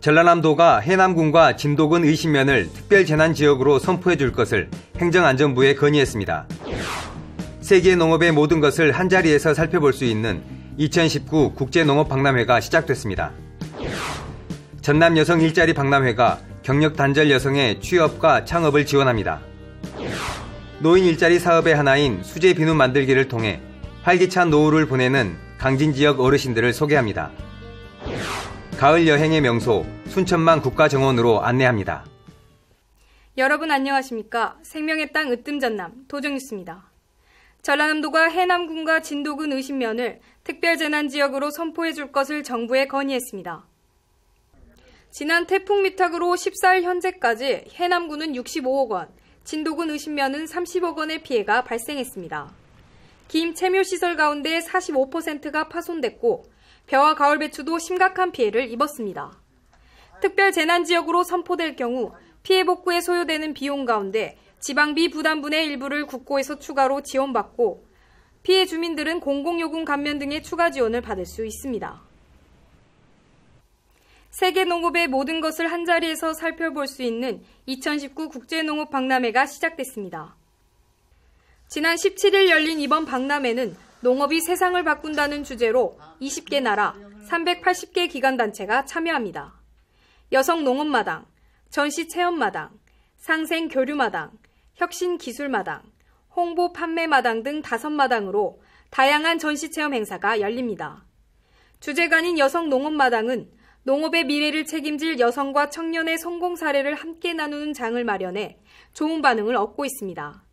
전라남도가 해남군과 진도군 의신면을 특별재난지역으로 선포해 줄 것을 행정안전부에 건의했습니다. 세계 농업의 모든 것을 한자리에서 살펴볼 수 있는 2019 국제농업박람회가 시작됐습니다. 전남 여성 일자리 박람회가 경력 단절 여성의 취업과 창업을 지원합니다. 노인 일자리 사업의 하나인 수제 비누 만들기를 통해 활기찬 노후를 보내는 강진 지역 어르신들을 소개합니다. 가을 여행의 명소 순천만 국가정원으로 안내합니다. 여러분 안녕하십니까? 생명의 땅 으뜸전남 도정뉴스입니다. 전라남도가 해남군과 진도군 의심면을 특별재난지역으로 선포해 줄 것을 정부에 건의했습니다. 지난 태풍 미탁으로 14일 현재까지 해남군은 65억 원, 진도군 의심면은 30억 원의 피해가 발생했습니다. 김채묘 시설 가운데 45%가 파손됐고 벼와 가을 배추도 심각한 피해를 입었습니다. 특별 재난 지역으로 선포될 경우 피해 복구에 소요되는 비용 가운데 지방비 부담분의 일부를 국고에서 추가로 지원받고 피해 주민들은 공공요금 감면 등의 추가 지원을 받을 수 있습니다. 세계 농업의 모든 것을 한자리에서 살펴볼 수 있는 2019 국제농업 박람회가 시작됐습니다. 지난 17일 열린 이번 박람회는 농업이 세상을 바꾼다는 주제로 20개 나라 380개 기관단체가 참여합니다. 여성 농업마당, 전시 체험마당, 상생 교류마당, 혁신 기술마당, 홍보 판매마당 등 다섯 마당으로 다양한 전시 체험 행사가 열립니다. 주제관인 여성 농업마당은 농업의 미래를 책임질 여성과 청년의 성공 사례를 함께 나누는 장을 마련해 좋은 반응을 얻고 있습니다.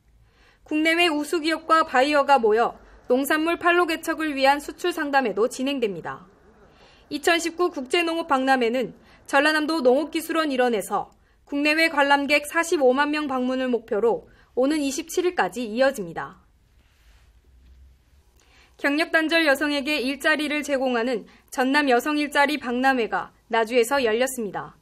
국내외 우수 기업과 바이어가 모여 농산물 판로 개척을 위한 수출 상담회도 진행됩니다. 2019 국제농업 박람회는 전라남도 농업기술원 일원에서 국내외 관람객 45만 명 방문을 목표로 오는 27일까지 이어집니다. 경력 단절 여성에게 일자리를 제공하는 전남 여성 일자리 박람회가 나주에서 열렸습니다.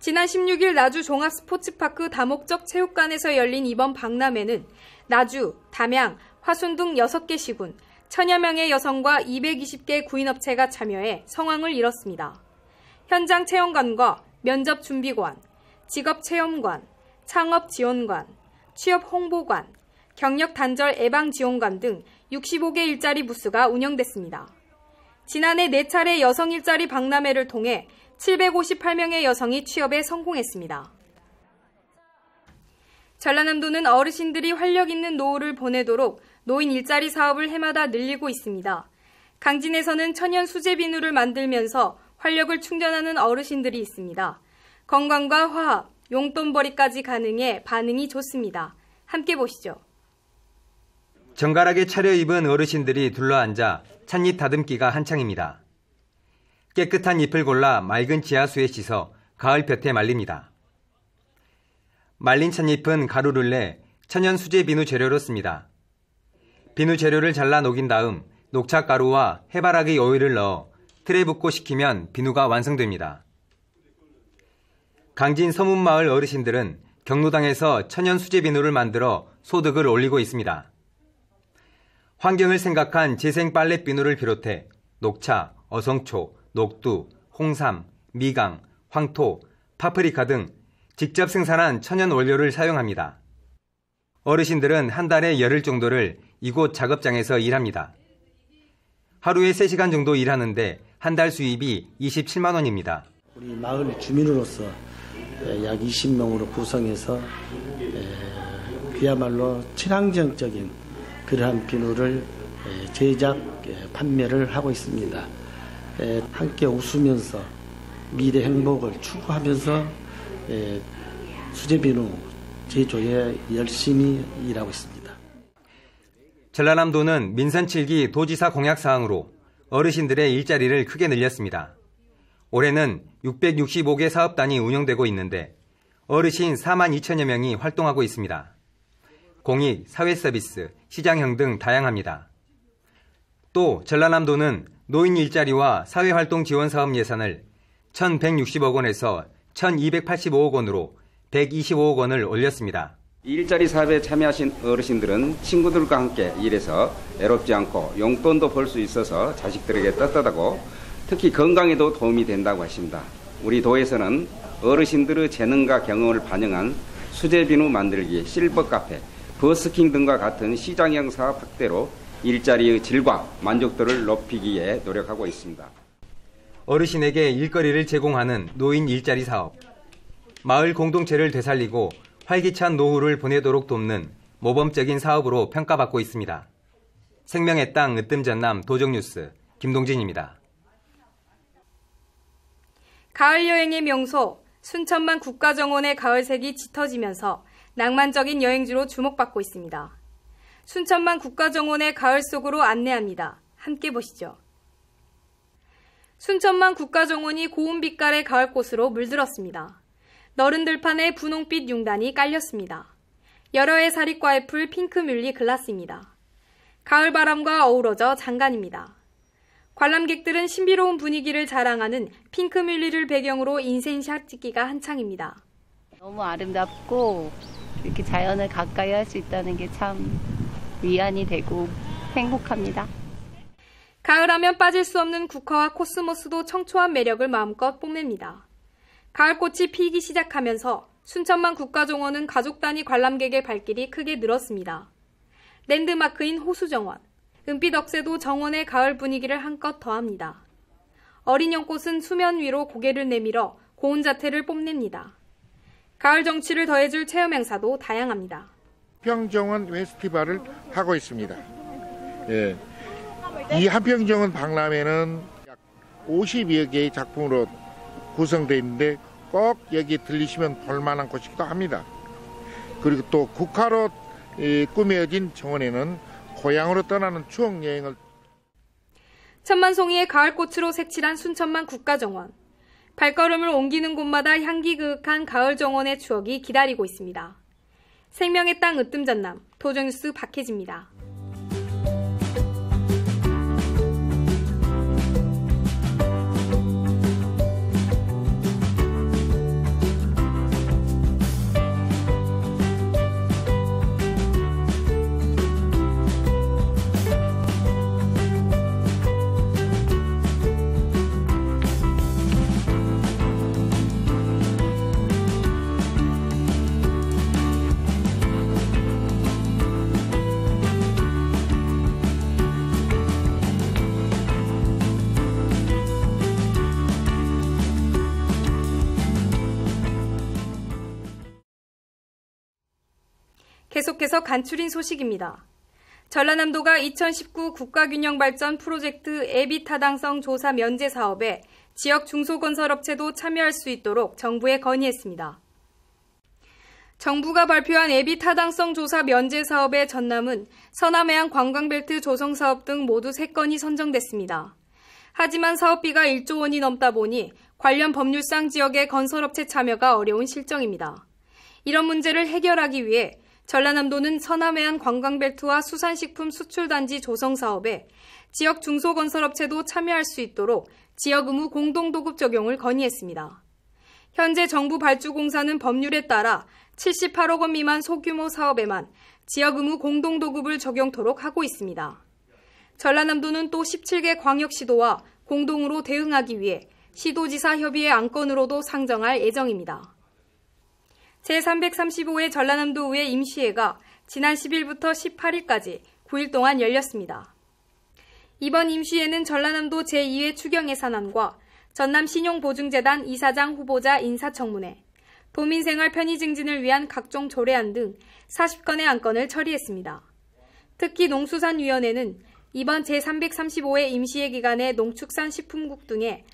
지난 16일 나주 종합스포츠파크 다목적 체육관에서 열린 이번 박람회는 나주, 담양, 화순 등 6개 시군, 천여 명의 여성과 220개 구인업체가 참여해 성황을 이뤘습니다. 현장 체험관과 면접 준비관, 직업 체험관, 창업 지원관, 취업 홍보관, 경력 단절 예방 지원관 등 65개 일자리 부스가 운영됐습니다. 지난해 4차례 여성 일자리 박람회를 통해 758명의 여성이 취업에 성공했습니다. 전라남도는 어르신들이 활력 있는 노후를 보내도록 노인 일자리 사업을 해마다 늘리고 있습니다. 강진에서는 천연 수제 비누를 만들면서 활력을 충전하는 어르신들이 있습니다. 건강과 화합, 용돈벌이까지 가능해 반응이 좋습니다. 함께 보시죠. 정갈하게 차려입은 어르신들이 둘러앉아 찻잎 다듬기가 한창입니다. 깨끗한 잎을 골라 맑은 지하수에 씻어 가을 볕에 말립니다. 말린 찻잎은 가루를 내 천연 수제 비누 재료로 씁니다. 비누 재료를 잘라 녹인 다음 녹차 가루와 해바라기 오일을 넣어 틀에 붓고 식히면 비누가 완성됩니다. 강진 서문마을 어르신들은 경로당에서 천연 수제 비누를 만들어 소득을 올리고 있습니다. 환경을 생각한 재생 빨래 비누를 비롯해 녹차, 어성초, 녹두, 홍삼, 미강, 황토, 파프리카 등 직접 생산한 천연 원료를 사용합니다. 어르신들은 한 달에 열흘 정도를 이곳 작업장에서 일합니다. 하루에 3시간 정도 일하는데 한 달 수입이 27만 원입니다. 우리 마을 주민으로서 예, 약 20명으로 구성해서 예, 그야말로 친환경적인 그러한 비누를 예, 제작, 판매를 하고 있습니다. 예, 함께 웃으면서 미래 행복을 추구하면서 예, 수제비누 제조에 열심히 일하고 있습니다. 전라남도는 민선 7기 도지사 공약 사항으로 어르신들의 일자리를 크게 늘렸습니다. 올해는 665개 사업단이 운영되고 있는데 어르신 4만 2천여 명이 활동하고 있습니다. 공익, 사회서비스, 시장형 등 다양합니다. 또 전라남도는 노인 일자리와 사회활동 지원 사업 예산을 1,160억 원에서 1,285억 원으로 125억 원을 올렸습니다. 일자리 사업에 참여하신 어르신들은 친구들과 함께 일해서 애롭지 않고 용돈도 벌 수 있어서 자식들에게 떳떳하고 특히 건강에도 도움이 된다고 하십니다. 우리 도에서는 어르신들의 재능과 경험을 반영한 수제비누 만들기, 실버 카페, 버스킹 등과 같은 시장형 사업 확대로 일자리의 질과 만족도를 높이기에 노력하고 있습니다. 어르신에게 일거리를 제공하는 노인 일자리 사업, 마을 공동체를 되살리고 활기찬 노후를 보내도록 돕는 모범적인 사업으로 평가받고 있습니다. 생명의 땅 으뜸 전남 도정뉴스 김동진입니다. 가을 여행의 명소 순천만 국가정원의 가을색이 짙어지면서 낭만적인 여행지로 주목받고 있습니다. 순천만 국가정원의 가을 속으로 안내합니다. 함께 보시죠. 순천만 국가정원이 고운 빛깔의 가을꽃으로 물들었습니다. 너른 들판에 분홍빛 융단이 깔렸습니다. 여러 해 사립과의 풀 핑크뮬리 글라스입니다. 가을 바람과 어우러져 장관입니다. 관람객들은 신비로운 분위기를 자랑하는 핑크뮬리를 배경으로 인생샷 찍기가 한창입니다. 너무 아름답고 이렇게 자연을 가까이 할 수 있다는 게참 위안이 되고 행복합니다. 가을하면 빠질 수 없는 국화와 코스모스도 청초한 매력을 마음껏 뽐냅니다. 가을꽃이 피기 시작하면서 순천만 국가정원은 가족 단위 관람객의 발길이 크게 늘었습니다. 랜드마크인 호수정원, 은빛 억새도 정원의 가을 분위기를 한껏 더합니다. 어린 연꽃은 수면 위로 고개를 내밀어 고운 자태를 뽐냅니다. 가을 정취를 더해줄 체험 행사도 다양합니다. 한평정원 페스티벌을 하고 있습니다. 예. 이 한평정원 박람회는 약 52여 개의 작품으로 구성되어 있는데 꼭 여기 들리시면 볼만한 곳이기도 합니다. 그리고 또 국화로 꾸며진 정원에는 고향으로 떠나는 추억 여행을 천만송이의 가을꽃으로 색칠한 순천만 국가정원. 발걸음을 옮기는 곳마다 향기 그윽한 가을 정원의 추억이 기다리고 있습니다. 생명의 땅 으뜸 전남 토종뉴스 박혜지입니다. 계속해서 간추린 소식입니다. 전라남도가 2019 국가균형발전 프로젝트 에비 타당성 조사 면제 사업에 지역 중소건설업체도 참여할 수 있도록 정부에 건의했습니다. 정부가 발표한 에비 타당성 조사 면제 사업의 전남은 서남해안 관광벨트 조성 사업 등 모두 3건이 선정됐습니다. 하지만 사업비가 1조 원이 넘다 보니 관련 법률상 지역의 건설업체 참여가 어려운 실정입니다. 이런 문제를 해결하기 위해 전라남도는 서남해안 관광벨트와 수산식품 수출단지 조성 사업에 지역 중소건설업체도 참여할 수 있도록 지역 의무 공동도급 적용을 건의했습니다. 현재 정부 발주공사는 법률에 따라 78억 원 미만 소규모 사업에만 지역 의무 공동도급을 적용토록 하고 있습니다. 전라남도는 또 17개 광역시도와 공동으로 대응하기 위해 시도지사 협의회 안건으로도 상정할 예정입니다. 제335회 전라남도 의회 임시회가 지난 10일부터 18일까지 9일 동안 열렸습니다. 이번 임시회는 전라남도 제2회 추경 예산안과 전남 신용보증재단 이사장 후보자 인사청문회, 도민생활 편의 증진을 위한 각종 조례안 등 40건의 안건을 처리했습니다. 특히 농수산위원회는 이번 제335회 임시회 기간에 농축산식품국 등의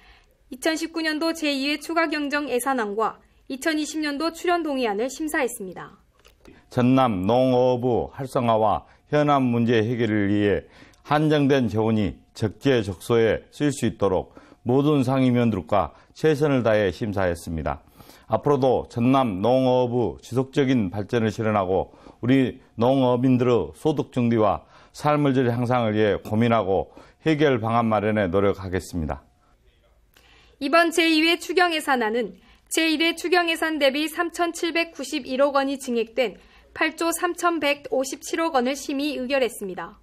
2019년도 제2회 추가경정 예산안과 2020년도 출연 동의안을 심사했습니다. 전남 농어부 활성화와 현안 문제 해결을 위해 한정된 재원이 적재적소에 쓸 수 있도록 모든 상임위원들과 최선을 다해 심사했습니다. 앞으로도 전남 농어부 지속적인 발전을 실현하고 우리 농업인들의 소득 증대와 삶의 질 향상을 위해 고민하고 해결 방안 마련에 노력하겠습니다. 이번 제2회 추경예산안은 제1회 추경예산 대비 3,791억 원이 증액된 8조 3,157억 원을 심의 의결했습니다.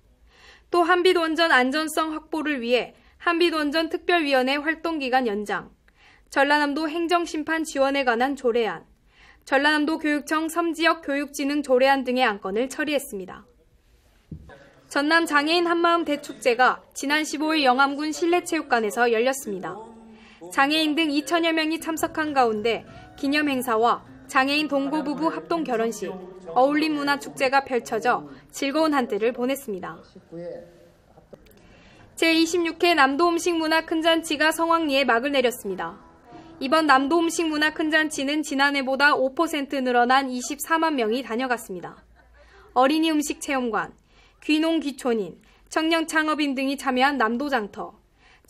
또 한빛원전 안전성 확보를 위해 한빛원전 특별위원회 활동기간 연장, 전라남도 행정심판 지원에 관한 조례안, 전라남도 교육청 섬지역 교육진흥 조례안 등의 안건을 처리했습니다. 전남 장애인 한마음 대축제가 지난 15일 영암군 실내체육관에서 열렸습니다. 장애인 등 2천여 명이 참석한 가운데 기념 행사와 장애인 동고부부 합동 결혼식, 어울림 문화 축제가 펼쳐져 즐거운 한때를 보냈습니다. 제26회 남도음식문화 큰잔치가 성황리에 막을 내렸습니다. 이번 남도음식문화 큰잔치는 지난해보다 5% 늘어난 24만 명이 다녀갔습니다. 어린이 음식 체험관, 귀농 귀촌인, 청년 창업인 등이 참여한 남도장터,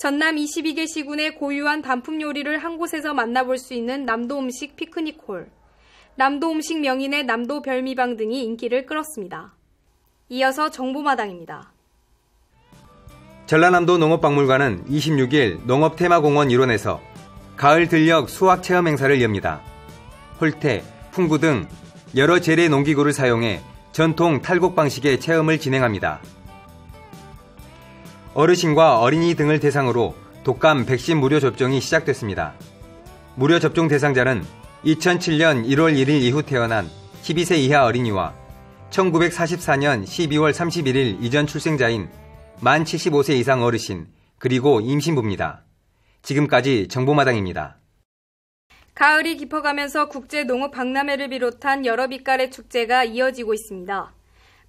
전남 22개 시군의 고유한 단품 요리를 한 곳에서 만나볼 수 있는 남도 음식 피크닉홀, 남도 음식 명인의 남도 별미방 등이 인기를 끌었습니다. 이어서 정보마당입니다. 전라남도 농업박물관은 26일 농업테마공원 일원에서 가을 들녘 수학 체험 행사를 엽니다. 홀태, 풍부등 여러 재래 농기구를 사용해 전통 탈곡 방식의 체험을 진행합니다. 어르신과 어린이 등을 대상으로 독감 백신 무료 접종이 시작됐습니다. 무료 접종 대상자는 2007년 1월 1일 이후 태어난 12세 이하 어린이와 1944년 12월 31일 이전 출생자인 만 75세 이상 어르신 그리고 임신부입니다. 지금까지 정보마당입니다. 가을이 깊어가면서 국제 농업 박람회를 비롯한 여러 빛깔의 축제가 이어지고 있습니다.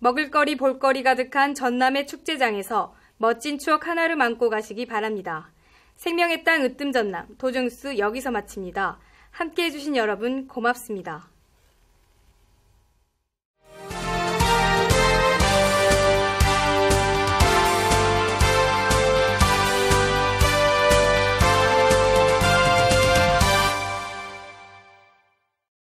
먹을거리 볼거리 가득한 전남의 축제장에서 멋진 추억 하나를 안고 가시기 바랍니다. 생명의 땅 으뜸 전남 도정수 여기서 마칩니다. 함께 해주신 여러분 고맙습니다.